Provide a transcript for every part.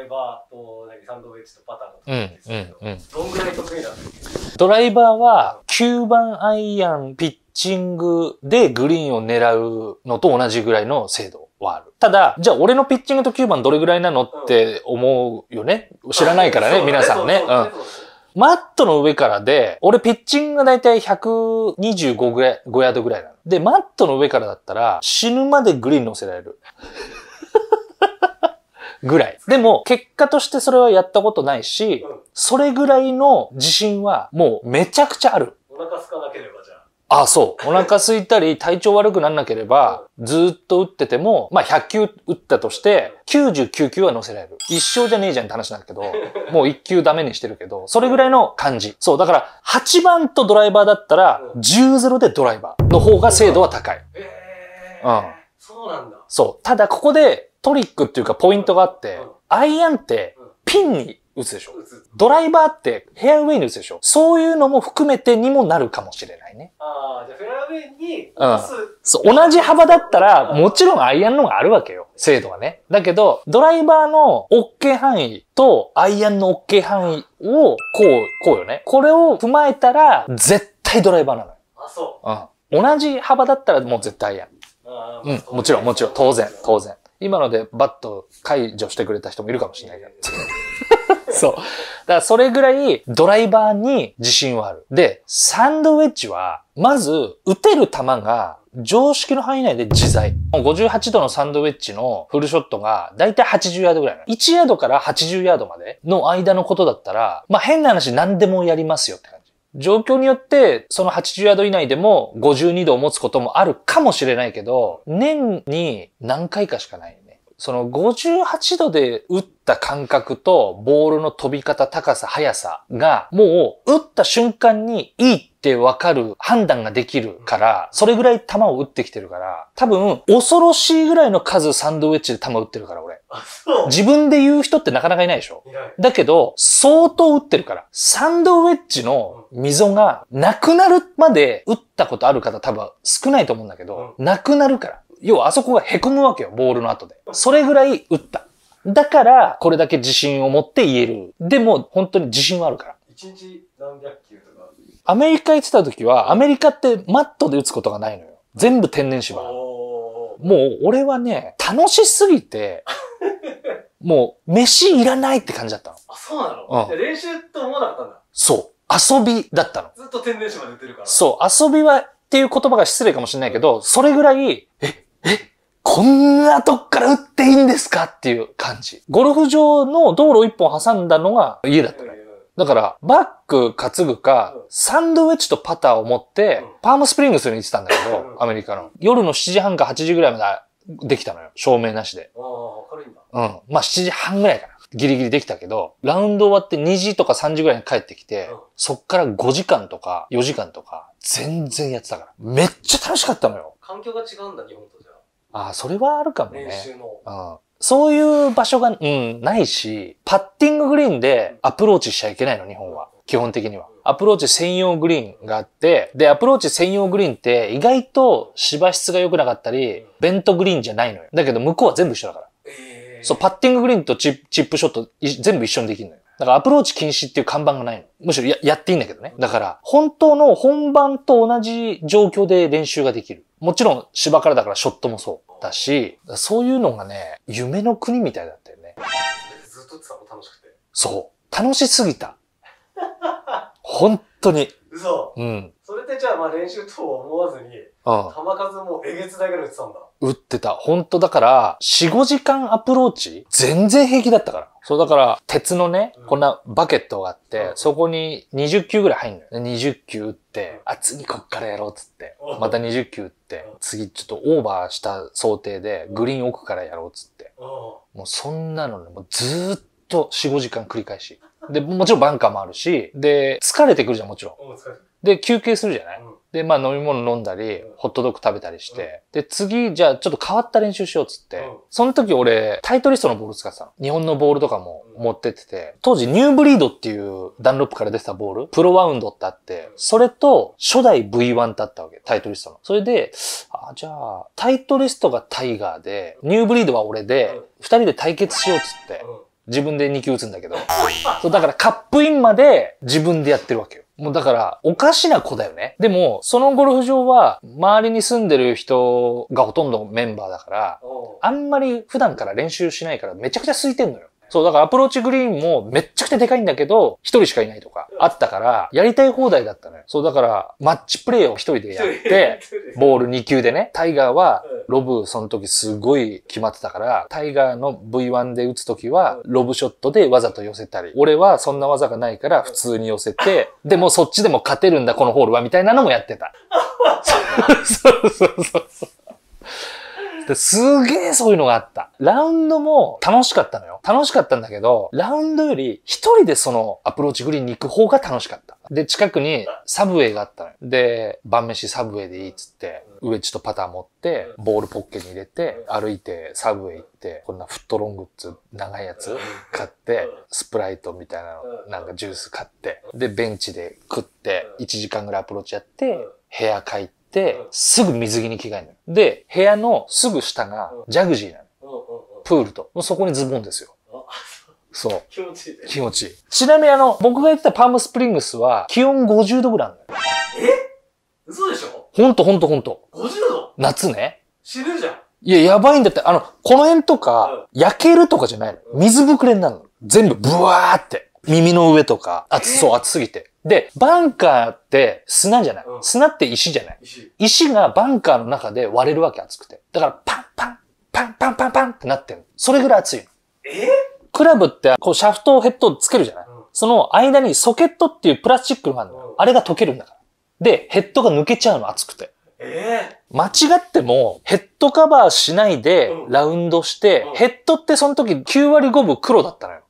ライバーと、サンドウェッジとパターのですけど、うんうんうん、どんぐらい得意なんですかドライバーは、9番アイアン、ピッチングでグリーンを狙うのと同じぐらいの精度。はある。ただ、じゃあ俺のピッチングと9番どれぐらいなのって思うよね。知らないからね、皆さんね。うん。マットの上からで、俺ピッチングがだいたい1 2ぐらい、5ヤードぐらいなの。で、マットの上からだったら、死ぬまでグリーン乗せられる。ぐらい。でも、結果としてそれはやったことないし、それぐらいの自信はもうめちゃくちゃある。お腹空かなければじゃあ。ああ、そう。お腹空いたり、体調悪くなんなければ、ずっと打ってても、まあ100球打ったとして、99球は乗せられる。一生じゃねえじゃんって話なんだけど、もう1球ダメにしてるけど、それぐらいの感じ。そう。だから、8番とドライバーだったら、10-0でドライバーの方が精度は高い。うん。そうなんだ。そう。ただここでトリックっていうかポイントがあって、アイアンってピンに打つでしょ。ドライバーってヘアウェイに打つでしょ。そういうのも含めてにもなるかもしれないね。ああ、じゃあフェアウェイに打つ。うんそう、同じ幅だったら、もちろんアイアンの方があるわけよ。精度はね。だけど、ドライバーの OK 範囲とアイアンの OK 範囲を、こう、こうよね。これを踏まえたら、絶対ドライバーなのよ。あ、そう。うん。同じ幅だったらもう絶対アイアン。うん、もちろん、もちろん、当然、当然。今のでバッと解除してくれた人もいるかもしれないけど。そう。だからそれぐらいドライバーに自信はある。で、サンドウェッジは、まず、打てる球が常識の範囲内で自在。58度のサンドウェッジのフルショットが、だいたい80ヤードぐらい。1ヤードから80ヤードまでの間のことだったら、まあ変な話何でもやりますよって感じ。状況によって、その80ヤード以内でも52度を持つこともあるかもしれないけど、年に何回かしかない。その58度で打った感覚と、ボールの飛び方、高さ、速さが、もう打った瞬間にいいってわかる判断ができるから、それぐらい球を打ってきてるから、多分、恐ろしいぐらいの数サンドウェッジで球打ってるから、俺。自分で言う人ってなかなかいないでしょだけど、相当打ってるから、サンドウェッジの溝がなくなるまで打ったことある方多分少ないと思うんだけど、なくなるから。要はあそこが凹むわけよ、ボールの後で。それぐらい打った。だから、これだけ自信を持って言える。でも、本当に自信はあるから。1日何百球とかアメリカ行ってた時は、アメリカってマットで打つことがないのよ。全部天然芝もう、俺はね、楽しすぎて、もう、飯いらないって感じだったの。あ、そうなの、うん、練習と思わなかったんだ。そう。遊びだったの。ずっと天然芝で打てるから。そう。遊びはっていう言葉が失礼かもしれないけど、それぐらい、え、えこんなとこから打っていいんですかっていう感じ。ゴルフ場の道路一本挟んだのが家だったの。だから、バック担ぐか、サンドウェッジとパターを持って、パームスプリングスに行ってたんだけど、アメリカの。夜の7時半か8時ぐらいまでできたのよ。照明なしで。ああ、明るいんだ。うん。まあ7時半ぐらいかな。ギリギリできたけど、ラウンド終わって2時とか3時ぐらいに帰ってきて、そっから5時間とか4時間とか、全然やってたから。めっちゃ楽しかったのよ。環境が違うんだ、日本とじゃああ、それはあるかもね。練習の。うんそういう場所が、うん、ないし、パッティンググリーンでアプローチしちゃいけないの、日本は。基本的には。アプローチ専用グリーンがあって、で、アプローチ専用グリーンって意外と芝質が良くなかったり、ベントグリーンじゃないのよ。だけど向こうは全部一緒だから。えー、そう、パッティンググリーンとチップショット全部一緒にできるのよ。だからアプローチ禁止っていう看板がないの。むしろややっていいんだけどね。だから、本当の本番と同じ状況で練習ができる。もちろん芝からだからショットもそうだし、そういうのがね、夢の国みたいだったよね。ずっとってたの楽しくて。そう。楽しすぎた。本当に。嘘。うん。それでじゃあまあ練習とは思わずに、うん。球数もえげつないぐらい打ってたんだ。打ってた。ほんとだから、4、5時間アプローチ全然平気だったから。そうだから、鉄のね、こんなバケットがあって、うん、そこに20球ぐらい入んのよ。20球打って、あ、次こっからやろうっつって、また20球打って、次ちょっとオーバーした想定で、グリーン奥からやろうっつって。もうそんなのね、もうずーっと4、5時間繰り返し。で、もちろんバンカーもあるし、で、疲れてくるじゃん、もちろん。で、休憩するじゃない、うん、で、まあ飲み物飲んだり、うん、ホットドッグ食べたりして、うん、で、次、じゃあちょっと変わった練習しようっつって、その時俺、タイトリストのボール使ってたの。日本のボールとかも持ってってて、当時ニューブリードっていうダンロップから出てたボール、プロワウンドってあって、それと初代 V1 ってあったわけ、タイトリストの。それで、あ、じゃあ、タイトリストがタイガーで、ニューブリードは俺で、二人で対決しようっつって、自分で2球打つんだけど。そう、だからカップインまで自分でやってるわけよ。もうだから、おかしな子だよね。でも、そのゴルフ場は、周りに住んでる人がほとんどメンバーだから、あんまり普段から練習しないからめちゃくちゃ空いてんのよ。そう、だからアプローチグリーンもめっちゃくちゃでかいんだけど、一人しかいないとか、あったから、やりたい放題だったの、ね、よ。そう、だから、マッチプレーを一人でやって、ボール2球でね、タイガーは、ロブ、その時すごい決まってたから、タイガーの V1 で打つ時は、ロブショットでわざと寄せたり、俺はそんな技がないから普通に寄せて、でもそっちでも勝てるんだ、このホールは、みたいなのもやってた。そうそうそうそう。すげえそういうのがあった。ラウンドも楽しかったのよ。楽しかったんだけど、ラウンドより一人でそのアプローチグリーンに行く方が楽しかった。で、近くにサブウェイがあったのよ。で、晩飯サブウェイでいいっつって、ウエッジとパター持って、ボールポッケに入れて、歩いてサブウェイ行って、こんなフットロングっつ長いやつ買って、スプライトみたいなの、なんかジュース買って、で、ベンチで食って、1時間ぐらいアプローチやって、部屋帰って、、すぐ水着に着替えるで、部屋のすぐ下がジャグジーなの。プールと。そこにズボンですよ。そう。気持ちいい、ね、気持ちいい。ちなみにあの、僕が言ってたパームスプリングスは、気温50度ぐらいなんだよ。え嘘でしょほんとほんとほんと。50度夏ね。死ぬじゃん。いや、やばいんだって、あの、この辺とか、焼けるとかじゃないの。水ぶくれになるの。全部ブワーって。耳の上とか、暑、そう、暑すぎて。で、バンカーって砂じゃない。うん砂って石じゃない。石。石がバンカーの中で割れるわけ熱くて。だからパンパン、パンパンパンパンってなってる。それぐらい熱いの。えクラブってこうシャフトヘッドつけるじゃない。うんその間にソケットっていうプラスチックがあるのうんあれが溶けるんだから。で、ヘッドが抜けちゃうの熱くて。え間違っても、ヘッドカバーしないでラウンドして、うんヘッドってその時9割5分黒だったのよ。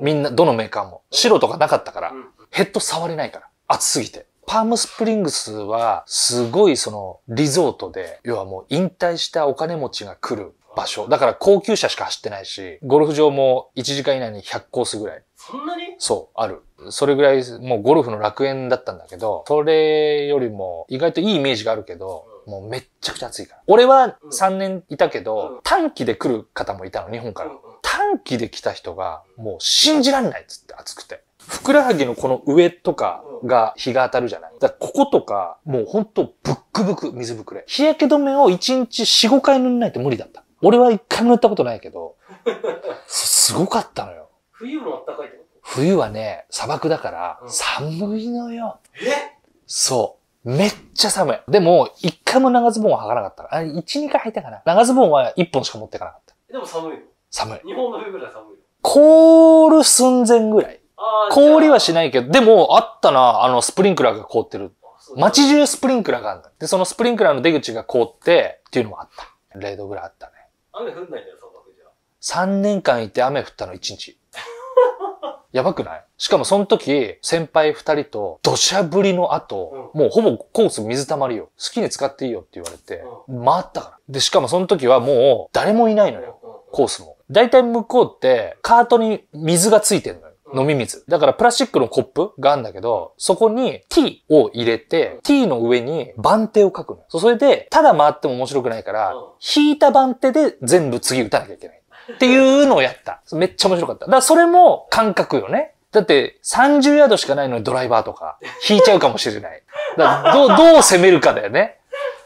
うんみんな、どのメーカーも。白とかなかったから。うんうんヘッド触れないから。暑すぎて。パームスプリングスは、すごいその、リゾートで、要はもう引退したお金持ちが来る場所。だから高級車しか走ってないし、ゴルフ場も1時間以内に100コースぐらい。そんなにそう、ある。それぐらい、もうゴルフの楽園だったんだけど、それよりも、意外といいイメージがあるけど、もうめっちゃくちゃ暑いから。俺は3年いたけど、短期で来る方もいたの、日本から。短期で来た人が、もう信じらんないっつって、暑くて。ふくらはぎのこの上とかが日が当たるじゃない。だこことか、もうほんとブックブク水ぶくれ。日焼け止めを1日4、5回塗らないと無理だった。俺は1回も塗ったことないけど、すごかったのよ。冬もかいってこと冬はね、砂漠だから、寒いのよ。うん、えそう。めっちゃ寒い。でも、一回も長ズボンは履かなかった。あ一、二回履いたかな。長ズボンは一本しか持っていかなかった。でも寒いの寒い。日本の冬ぐらい寒いの。凍る寸前ぐらい。氷はしないけど、でも、あったな、あの、スプリンクラーが凍ってる。街中スプリンクラーがあるんだ。で、そのスプリンクラーの出口が凍って、っていうのもあった。0度ぐらいあったね。雨降んないんだよ、その時じゃ。3年間いて雨降ったの1日。やばくないしかもその時、先輩2人と土砂降りの後、うん、もうほぼコース水たまりよ。好きに使っていいよって言われて、うん、回ったから。で、しかもその時はもう誰もいないのよ、コースも。大体向こうってカートに水がついてんのよ。飲み水。だからプラスチックのコップがあるんだけど、そこに t を入れて、t の上に番手を書くの。それで、ただ回っても面白くないから、引いた番手で全部次打たなきゃいけない。っていうのをやった。めっちゃ面白かった。だからそれも感覚よね。だって30ヤードしかないのにドライバーとか引いちゃうかもしれない。だど どう攻めるかだよね。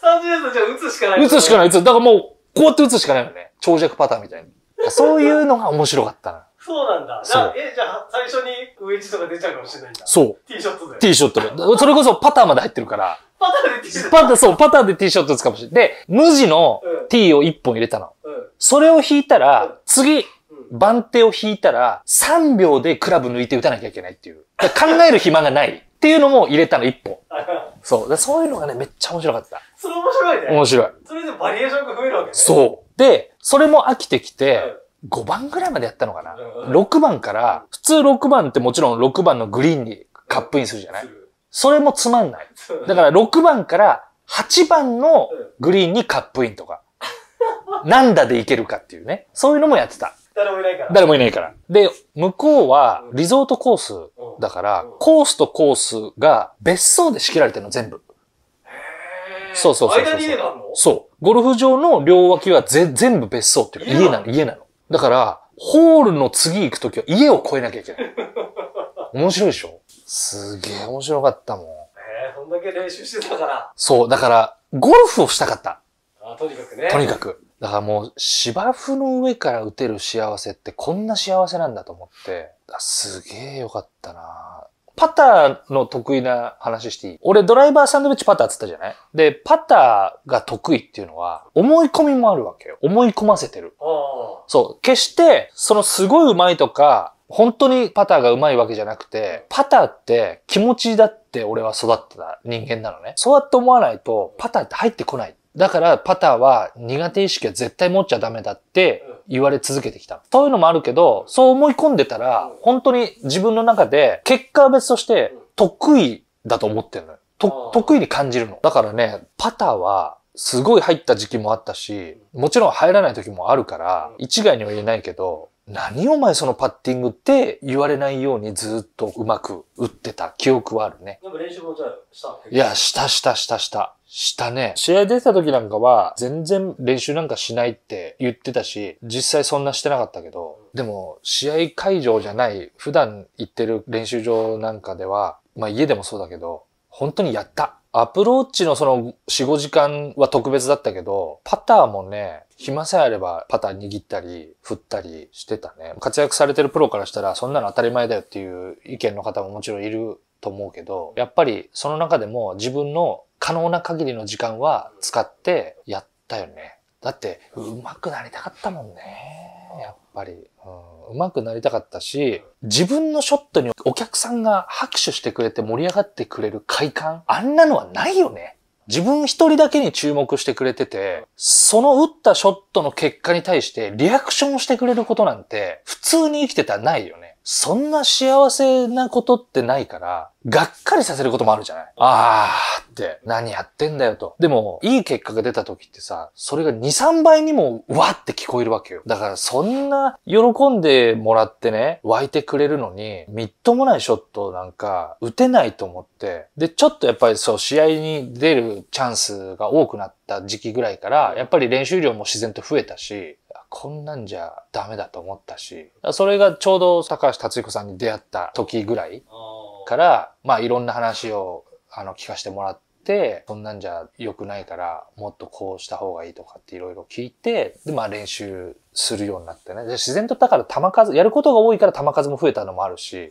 30ヤードじゃ打つしかない。打つしかない、だからもう、こうやって打つしかないよね。長尺パターンみたいに。そういうのが面白かったな。そうなんだ。じゃあ、え、じゃあ、最初にウエッジとか出ちゃうかもしれないんだ。そう。ティーショットで。ティーショットで。それこそパターまで入ってるから。パターでティーショットパター、そう、パターで T ショット打つかもしれない。で、無地のティを1本入れたの。うん、それを引いたら、うん、次、番手を引いたら、3秒でクラブ抜いて打たなきゃいけないっていう。考える暇がない。っていうのも入れたの、1本。そう。そういうのがね、めっちゃ面白かった。それ面白いね。面白い。それでバリエーションが増えるわけね。そう。で、それも飽きてきて、5番ぐらいまでやったのかな ?6 番から、普通6番ってもちろん6番のグリーンにカップインするじゃないそれもつまんない。だから6番から8番のグリーンにカップインとか。なんだでいけるかっていうね。そういうのもやってた。誰もいないから。誰もいないから。で、向こうはリゾートコースだから、コースとコースが別荘で仕切られてるの全部。そうそうそうそう。そう。ゴルフ場の両脇は全部別荘っていうか家なの、家なの。だから、ホールの次行くときは家を越えなきゃいけない。面白いでしょすげえ面白かったもん。ええ、そんだけ練習してたから。そう、だから、ゴルフをしたかった。あとにかくね。とにかく。だからもう、芝生の上から打てる幸せってこんな幸せなんだと思って、すげえよかったなパターの得意な話していい俺ドライバーサンドウィッチパターっつったじゃないで、パターが得意っていうのは、思い込みもあるわけよ。思い込ませてる。そう。決して、そのすごい上手いとか、本当にパターが上手いわけじゃなくて、パターって気持ちだって俺は育ってた人間なのね。そうやって思わないと、パターって入ってこない。だからパターは苦手意識は絶対持っちゃダメだって、言われ続けてきた。そういうのもあるけど、そう思い込んでたら、本当に自分の中で、結果は別として、得意だと思ってるのよ。得意に感じるの。だからね、パターは、すごい入った時期もあったし、もちろん入らない時もあるから、一概には言えないけど、何お前そのパッティングって言われないようにずっとうまく打ってた記憶はあるね。でも練習もじゃあしたいや、したしたしたした。したね。試合出た時なんかは、全然練習なんかしないって言ってたし、実際そんなしてなかったけど、でも、試合会場じゃない、普段行ってる練習場なんかでは、まあ家でもそうだけど、本当にやった。アプローチのその4、5時間は特別だったけど、パターもね、暇さえあればパター握ったり、振ったりしてたね。活躍されてるプロからしたら、そんなの当たり前だよっていう意見の方ももちろんいると思うけど、やっぱりその中でも自分の可能な限りの時間は使ってやったよね。だって、上手くなりたかったもんね。やっぱり。うん、上手くなりたかったし、自分のショットにお客さんが拍手してくれて盛り上がってくれる快感、あんなのはないよね。自分一人だけに注目してくれてて、その打ったショットの結果に対してリアクションをしてくれることなんて普通に生きてたらないよね。そんな幸せなことってないから、がっかりさせることもあるじゃないあーって、何やってんだよと。でも、いい結果が出た時ってさ、それが2、3倍にも、わって聞こえるわけよ。だから、そんな、喜んでもらってね、湧いてくれるのに、みっともないショットなんか、打てないと思って、で、ちょっとやっぱりそう、試合に出るチャンスが多くなった時期ぐらいから、やっぱり練習量も自然と増えたし、こんなんじゃダメだと思ったし、それがちょうど高橋達彦さんに出会った時ぐらいから、まあいろんな話をあの聞かせてもらって、そんなんじゃ良くないから、もっとこうした方がいいとかっていろいろ聞いて、で、まあ練習するようになってね。で自然とだから球数、やることが多いから球数も増えたのもあるし、うね、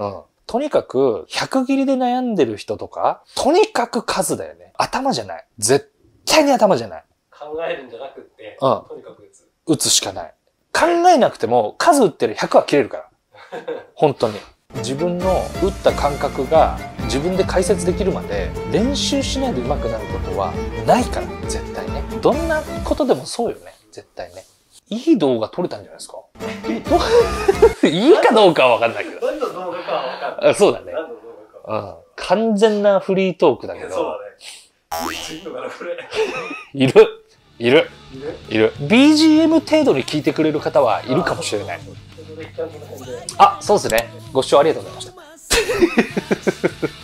うん。とにかく、100切りで悩んでる人とか、とにかく数だよね。頭じゃない。絶対に頭じゃない。考えるんじゃなくって、うん、とにかく打つしかない。考えなくても数打ってる100は切れるから。本当に。自分の打った感覚が自分で解説できるまで練習しないで上手くなることはないから、絶対ね。どんなことでもそうよね、絶対ね。いい動画撮れたんじゃないですか いいかどうかはわかんないけど。何の動画かはかんない。そうだね。うん。完全なフリートークだけど。そうだね。い る。いるいる BGM 程度に聞いてくれる方はいるかもしれないあそうですねご視聴ありがとうございました